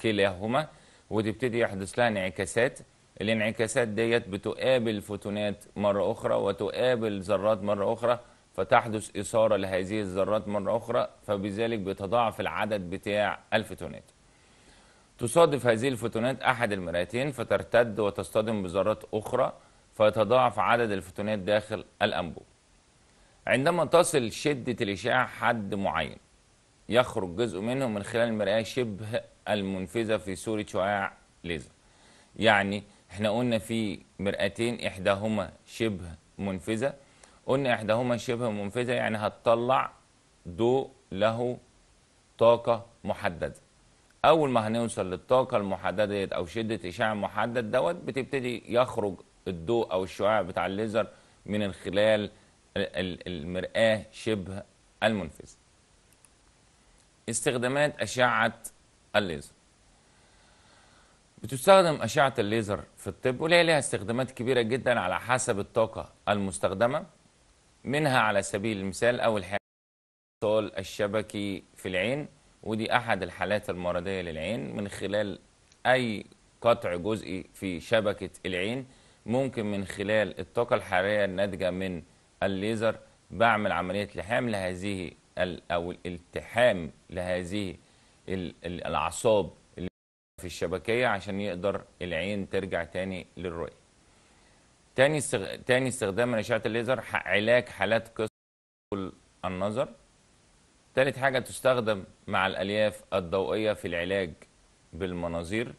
كلاهما وتبتدي يحدث لها انعكاسات الانعكاسات ديت بتقابل فوتونات مرة أخرى وتقابل ذرات مرة أخرى فتحدث إثارة لهذه الذرات مرة أخرى فبذلك بيتضاعف العدد بتاع الفوتونات تصادف هذه الفوتونات أحد المرأتين فترتد وتصطدم بذرات أخرى فيتضاعف عدد الفوتونات داخل الأنبوب عندما تصل شدة الإشعاع حد معين يخرج جزء منه من خلال المرآة شبه المنفذة في صورة شعاع ليزر يعني احنا قلنا في مرآتين إحداهما شبه منفذة قلنا إحداهما شبه منفذة يعني هتطلع ضوء له طاقة محددة أول ما هنوصل للطاقة المحددة ديت أو شدة إشعاع محدد دوت بتبتدي يخرج الضوء أو الشعاع بتاع الليزر من خلال المرآة شبه المنفذة استخدامات أشعة الليزر بتستخدم أشعة الليزر في الطب وليها لها استخدامات كبيرة جدا على حسب الطاقة المستخدمة منها على سبيل المثال أول حاجة الشبكي في العين ودي أحد الحالات المرضية للعين من خلال أي قطع جزئي في شبكة العين ممكن من خلال الطاقة الحرارية الناتجة من الليزر بعمل عملية لحام لهذه أو الالتحام لهذه الاعصاب في الشبكيه عشان يقدر العين ترجع تاني للرؤيه تاني استغ... تاني استخدام من اشعه الليزر علاج حالات قصر النظر تالت حاجه تستخدم مع الالياف الضوئيه في العلاج بالمناظير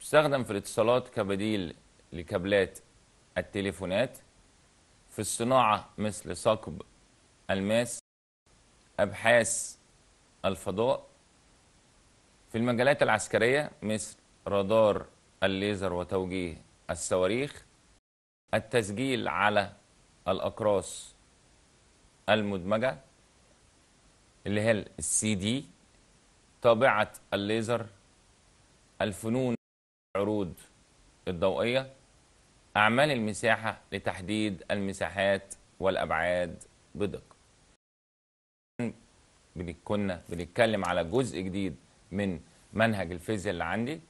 تستخدم في الاتصالات كبديل لكابلات التليفونات في الصناعه مثل ثقب الماس ابحاث الفضاء في المجالات العسكرية مثل رادار الليزر وتوجيه الصواريخ التسجيل على الأقراص المدمجة اللي هي السي دي طابعة الليزر الفنون العروض الضوئية أعمال المساحة لتحديد المساحات والأبعاد بدقة كنا بنتكلم على جزء جديد من منهج الفيزياء اللي عندي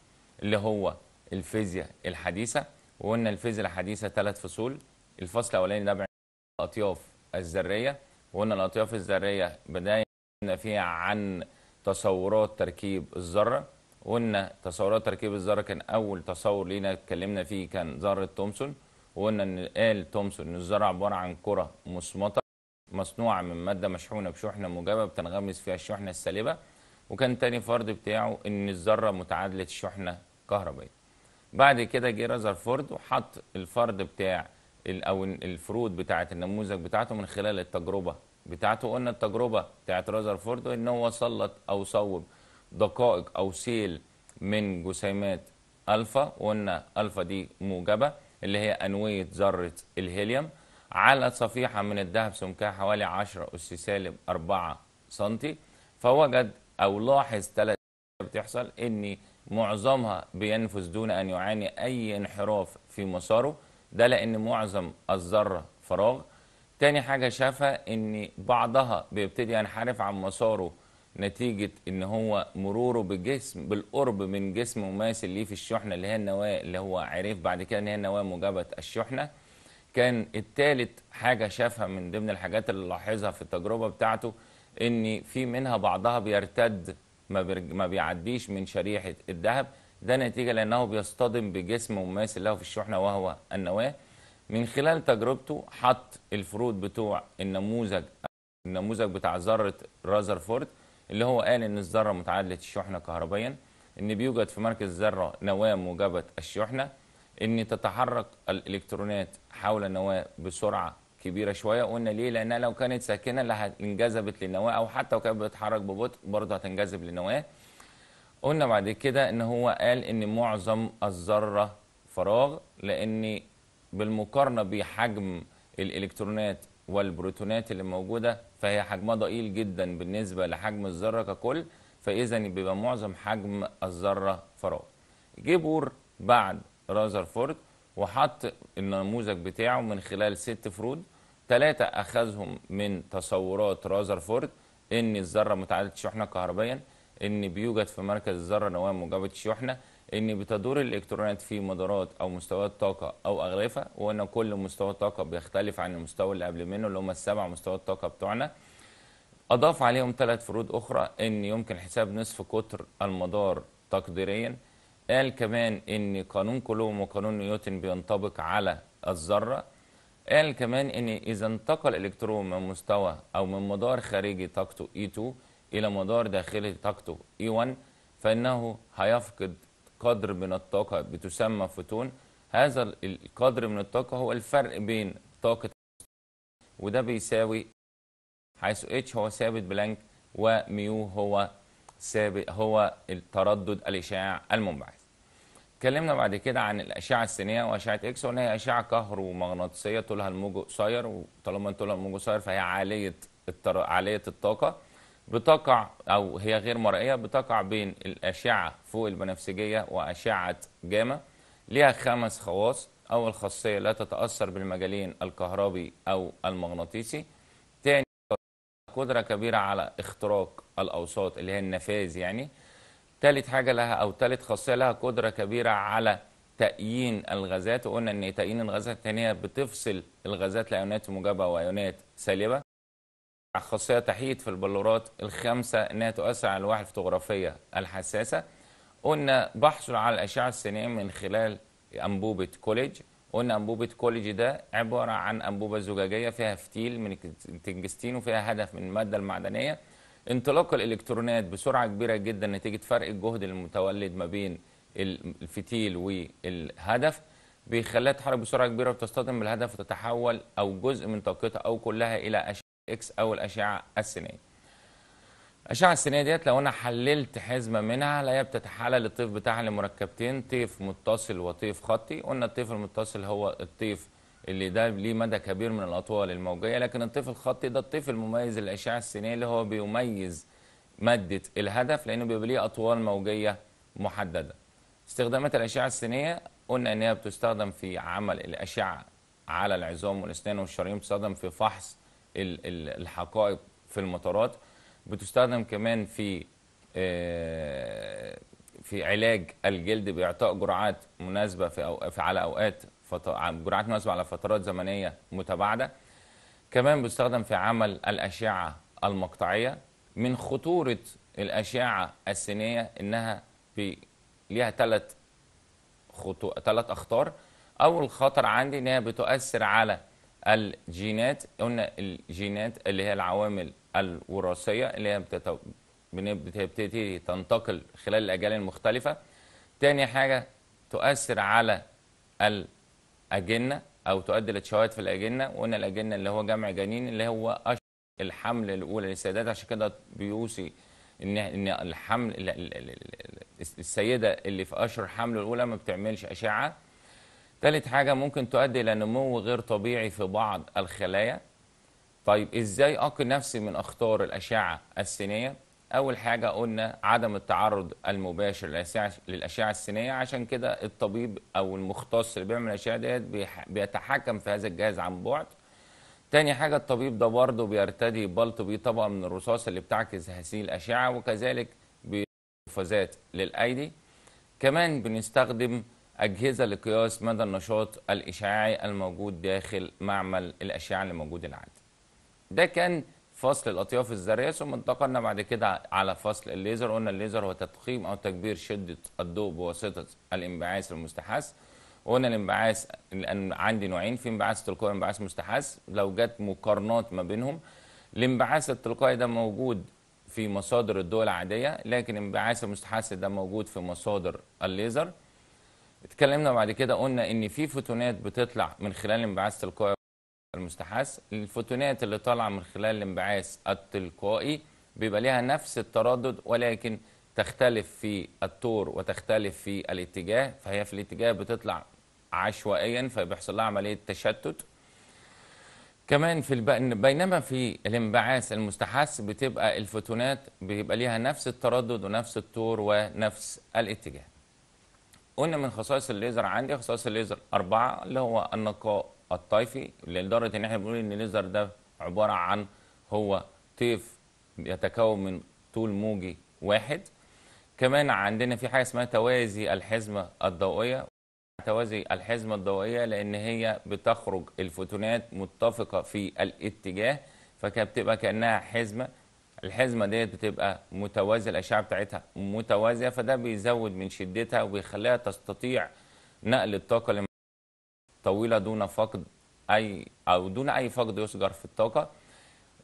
اللي هو الفيزياء الحديثة وقلنا الفيزياء الحديثة ثلاث فصول الفصل الأولاني ده الأطياف الذرية وقلنا الأطياف الذرية بداية فيها عن تصورات تركيب الذرة وقلنا تصورات تركيب الذرة كان أول تصور لينا اتكلمنا فيه كان ذرة تومسون وقلنا إن قال تومسون إن الذرة عبارة عن كرة مسمطه مصنوعة من مادة مشحونة بشحنة موجبة بتنغمس فيها الشحنة السالبة وكان تاني فرض بتاعه ان الذره متعادله الشحنه كهربائيه بعد كده جه رذرفورد وحط الفرض بتاع او الفروض بتاعه النموذج بتاعته من خلال التجربه بتاعته قلنا التجربه بتاعه رذرفورد ان هو سلط او صوب دقائق او سيل من جسيمات الفا وقلنا الفا دي موجبه اللي هي انويه ذره الهيليوم على صفيحه من الذهب سمكها حوالي 10 اس سالب 4 سم فوجد او لاحظ ثلاث بتحصل ان معظمها بينفذ دون ان يعاني اي انحراف في مساره ده لان معظم الذره فراغ تاني حاجه شافها ان بعضها بيبتدي ينحرف عن مساره نتيجه ان هو مروره بجسم بالقرب من جسم مماثل ليه في الشحنه اللي هي النواه اللي هو عرف بعد كده ان هي النواه موجبه الشحنه كان التالت حاجه شافها من ضمن الحاجات اللي لاحظها في التجربه بتاعته ان في منها بعضها بيرتد ما, ما بيعديش من شريحه الذهب ده نتيجه لانه بيصطدم بجسم مماثل له في الشحنه وهو النواه من خلال تجربته حط الفروض بتوع النموذج النموذج بتاع ذره رازرفورد اللي هو قال ان الذره متعادله الشحنه كهربيا ان بيوجد في مركز الذره نواه موجبه الشحنه ان تتحرك الالكترونات حول النواه بسرعه كبيره شويه قلنا ليه لانها لو كانت ساكنه اللي انجذبت للنواه او حتى لو كانت بتتحرك ببطء برضه هتنجذب للنواه قلنا بعد كده ان هو قال ان معظم الذره فراغ لان بالمقارنه بحجم الالكترونات والبروتونات اللي موجوده فهي حجمها ضئيل جدا بالنسبه لحجم الذره ككل فاذا بيبقى معظم حجم الذره فراغ جه بور بعد رازرفورد وحط النموذج بتاعه من خلال ست فروض ثلاثة أخذهم من تصورات رازرفورد إن الذرة متعادلة الشحنة كهربيا إن بيوجد في مركز الذرة نواة موجبة الشحنة إن بتدور الإلكترونات في مدارات أو مستويات طاقة أو أغلفة وإن كل مستوى طاقة بيختلف عن المستوى اللي قبل منه اللي هم السبع مستويات طاقة بتوعنا أضاف عليهم ثلاث فروض أخرى إن يمكن حساب نصف قطر المدار تقديريا قال كمان إن قانون كولوم وقانون نيوتن بينطبق على الذرة قال كمان ان اذا انتقل الكترون من مستوى او من مدار خارجي طاقته E2 الى مدار داخلي طاقته E1 فانه هيفقد قدر من الطاقه بتسمى فوتون هذا القدر من الطاقه هو الفرق بين طاقه وده بيساوي حيث اتش هو ثابت بلانك وميو هو ثابت هو التردد الاشعاع المنبعث اتكلمنا بعد كده عن الاشعه السينيه واشعه اكس وان هي اشعه كهرومغناطيسيه طولها الموج قصير وطالما طولها الموج قصير فهي عاليه التر... عاليه الطاقه بتقع او هي غير مرئيه بتقع بين الاشعه فوق البنفسجيه واشعه جاما ليها خمس خواص اول خاصيه لا تتاثر بالمجالين الكهربي او المغناطيسي تاني قدره كبيره على اختراق الاوساط اللي هي النفاذ يعني ثالث حاجة لها أو ثالث خاصية لها قدرة كبيرة على تأيين الغازات وقلنا أن تأيين الغازات الثانية بتفصل الغازات لأيونات موجبة وأيونات سالبة خاصية تحيط في البلورات الخمسة أنها تؤثر على الواحة الفوتوغرافية الحساسة قلنا بحصل على الأشعة السينية من خلال أنبوبة كوليج قلنا أنبوبة كوليج ده عبارة عن أنبوبة زجاجية فيها فتيل من التنجستين وفيها هدف من المادة المعدنية انطلاق الالكترونات بسرعه كبيره جدا نتيجه فرق الجهد المتولد ما بين الفتيل والهدف بيخليها تتحرك بسرعه كبيره وتصطدم بالهدف وتتحول او جزء من طاقتها او كلها الى اشعه اكس او الاشعه السينيه. الاشعه السينيه ديت لو انا حللت حزمه منها لا بتتحلل الطيف بتاعها لمركبتين طيف متصل وطيف خطي قلنا الطيف المتصل هو الطيف اللي ده ليه مدى كبير من الاطوال الموجيه لكن الطفل الخطي ده الطفل المميز للاشعه السينيه اللي هو بيميز ماده الهدف لانه بيبقى ليه اطوال موجيه محدده استخدامات الاشعه السينيه قلنا ان هي بتستخدم في عمل الاشعه على العظام والاسنان والشرايين بتستخدم في فحص الحقائب في المطارات بتستخدم كمان في آه، في علاج الجلد باعطاء جرعات مناسبه في, أو في على اوقات فط... جرعات مناسبة على فترات زمنية متباعدة كمان بيستخدم في عمل الأشعة المقطعية من خطورة الأشعة السينية إنها بي... ليها ثلاث خطو... ثلاث أخطار أول خطر عندي إنها بتؤثر على الجينات قلنا الجينات اللي هي العوامل الوراثية اللي هي بتتو... بتبتدي تنتقل خلال الأجيال المختلفة تاني حاجة تؤثر على ال أجنة أو تؤدي لتشوهات في الأجنة وقلنا الأجنة اللي هو جمع جنين اللي هو أشهر الحمل الأولى للسيدات عشان كده بيوصي إن إن الحمل السيدة اللي في أشهر حمل الأولى ما بتعملش أشعة ثالث حاجة ممكن تؤدي إلى نمو غير طبيعي في بعض الخلايا طيب إزاي أقي نفسي من أخطار الأشعة السينية أول حاجة قلنا عدم التعرض المباشر للأشعة السينية عشان كده الطبيب أو المختص اللي بيعمل الأشعة ديت بيتحكم في هذا الجهاز عن بعد تاني حاجة الطبيب ده برضه بيرتدي بلطو بيه طبقة من الرصاص اللي بتعكس هذه الأشعة وكذلك بقفازات للأيدي كمان بنستخدم أجهزة لقياس مدى النشاط الإشعاعي الموجود داخل معمل الأشعة اللي موجود العادي. ده كان فصل الاطياف الذريه ثم انتقلنا بعد كده على فصل الليزر قلنا الليزر هو تضخيم او تكبير شده الضوء بواسطه الانبعاث المستحث وقلنا الانبعاث لان عندي نوعين في انبعاث تلقائي وانبعاث مستحث لو جت مقارنات ما بينهم الانبعاث التلقائي ده موجود في مصادر الضوء العاديه لكن الانبعاث المستحث ده موجود في مصادر الليزر اتكلمنا بعد كده قلنا ان في فوتونات بتطلع من خلال الانبعاث التلقائي المستحاث الفوتونات اللي طالعه من خلال الانبعاث التلقائي بيبقى ليها نفس التردد ولكن تختلف في الطور وتختلف في الاتجاه فهي في الاتجاه بتطلع عشوائيا فبيحصل لها عمليه تشتت كمان في الب... بينما في الانبعاث المستحث بتبقى الفوتونات بيبقى ليها نفس التردد ونفس الطور ونفس الاتجاه قلنا من خصائص الليزر عندي خصائص الليزر أربعة اللي هو النقاء الطائفي لدرجه ان احنا بنقول ان الليزر ده عباره عن هو طيف يتكون من طول موجي واحد كمان عندنا في حاجه اسمها توازي الحزمه الضوئيه توازي الحزمه الضوئيه لان هي بتخرج الفوتونات متفقه في الاتجاه فكانت بتبقى كانها حزمه الحزمه ديت بتبقى متوازيه الاشعه بتاعتها متوازيه فده بيزود من شدتها وبيخليها تستطيع نقل الطاقه طويله دون فقد اي او دون اي فقد يسجر في الطاقه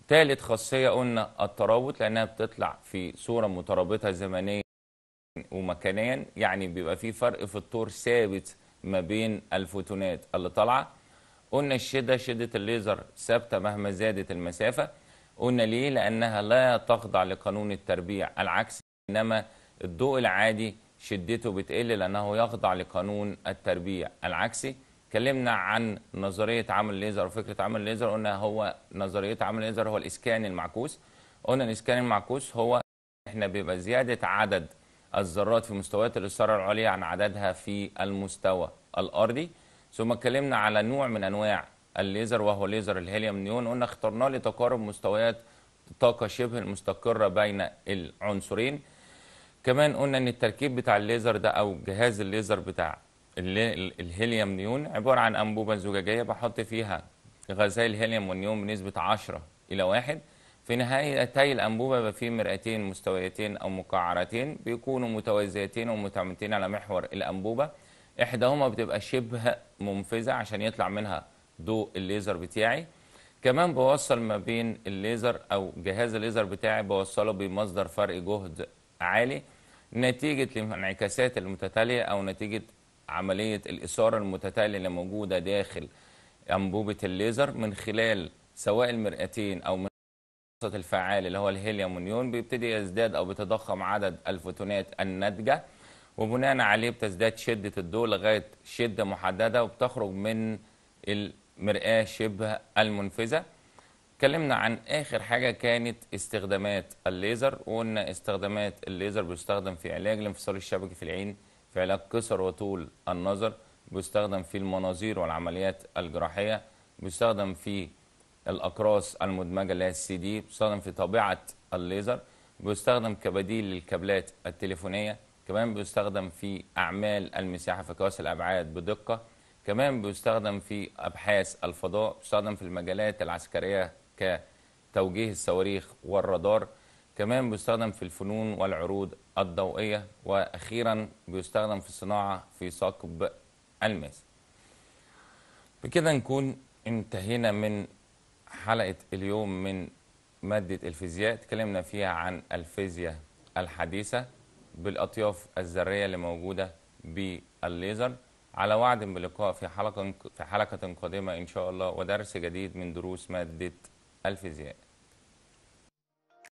ثالث خاصيه قلنا الترابط لانها بتطلع في صوره مترابطه زمنيا ومكانيا يعني بيبقى في فرق في الطور ثابت ما بين الفوتونات اللي طالعه قلنا الشده شده الليزر ثابته مهما زادت المسافه قلنا ليه لانها لا تخضع لقانون التربيع العكس انما الضوء العادي شدته بتقل لانه يخضع لقانون التربيع العكسي اتكلمنا عن نظريه عمل الليزر وفكره عمل الليزر قلنا هو نظريه عمل الليزر هو الاسكان المعكوس قلنا الاسكان المعكوس هو احنا بيبقى زياده عدد الذرات في مستويات الاثاره العليا عن عددها في المستوى الارضي ثم اتكلمنا على نوع من انواع الليزر وهو ليزر الهيليوم نيون قلنا اخترناه لتقارب مستويات طاقه شبه المستقره بين العنصرين كمان قلنا ان التركيب بتاع الليزر ده او جهاز الليزر بتاع الهيليوم نيون عبارة عن أنبوبة زجاجية بحط فيها غازي الهيليوم والنيون بنسبة 10 إلى 1 في نهايتي الأنبوبة يبقى فيه مرآتين مستويتين أو مقعرتين بيكونوا متوازيتين ومتعمدتين على محور الأنبوبة إحداهما بتبقى شبه منفذة عشان يطلع منها ضوء الليزر بتاعي كمان بوصل ما بين الليزر أو جهاز الليزر بتاعي بوصله بمصدر فرق جهد عالي نتيجة الانعكاسات المتتالية أو نتيجة عملية الإثارة المتتالية اللي موجودة داخل أنبوبة الليزر من خلال سواء المرئتين أو من الوسط الفعال اللي هو الهيليوم ونيون بيبتدي يزداد أو بيتضخم عدد الفوتونات الناتجة وبناء عليه بتزداد شدة الضوء لغاية شدة محددة وبتخرج من المرآة شبه المنفذة اتكلمنا عن اخر حاجه كانت استخدامات الليزر وقلنا استخدامات الليزر بيستخدم في علاج الانفصال الشبكي في العين في علاج قصر وطول النظر بيستخدم في المناظير والعمليات الجراحيه بيستخدم في الاقراص المدمجه اللي هي السي دي بيستخدم في طبيعه الليزر بيستخدم كبديل للكابلات التليفونيه كمان بيستخدم في اعمال المساحه في قياس الابعاد بدقه كمان بيستخدم في ابحاث الفضاء بيستخدم في المجالات العسكريه كتوجيه الصواريخ والرادار كمان بيستخدم في الفنون والعروض الضوئية وأخيرا بيستخدم في الصناعة في ثقب الماس بكده نكون انتهينا من حلقة اليوم من مادة الفيزياء اتكلمنا فيها عن الفيزياء الحديثة بالأطياف الذرية اللي موجودة بالليزر على وعد بلقاء في حلقة في حلقة قادمة إن شاء الله ودرس جديد من دروس مادة الفيزياء